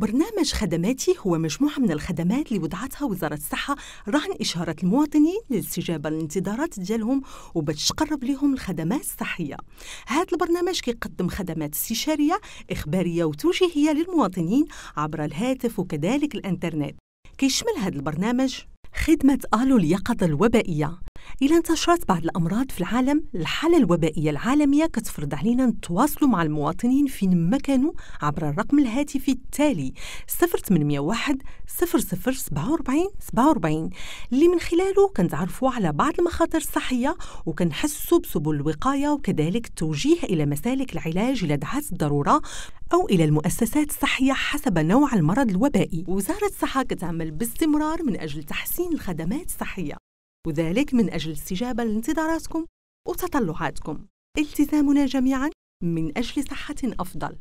برنامج خدماتي هو مجموعة من الخدمات اللي وضعتها وزارة الصحة رهن إشارة المواطنين للاستجابة للانتظارات ديالهم وباش تقرب لهم الخدمات الصحية هذا البرنامج كيقدم خدمات استشارية إخبارية وتوجيهية للمواطنين عبر الهاتف وكذلك الإنترنت كيشمل هذا البرنامج خدمة آلو اليقظة الوبائية إلى انتشرت بعض الأمراض في العالم الحالة الوبائية العالمية كتفرض علينا نتواصلوا مع المواطنين في ما كانوا عبر الرقم الهاتفي التالي 0801 00 47 47 اللي من خلاله كنتعرفوا على بعض المخاطر الصحية وكنحسوا بسبل الوقاية وكذلك التوجيه إلى مسالك العلاج إلى دعات الضرورة أو إلى المؤسسات الصحية حسب نوع المرض الوبائي وزارة الصحة كتعمل باستمرار من أجل تحسين الخدمات الصحية وذلك من أجل الاستجابة لانتظاراتكم وتطلعاتكم التزامنا جميعا من أجل صحة أفضل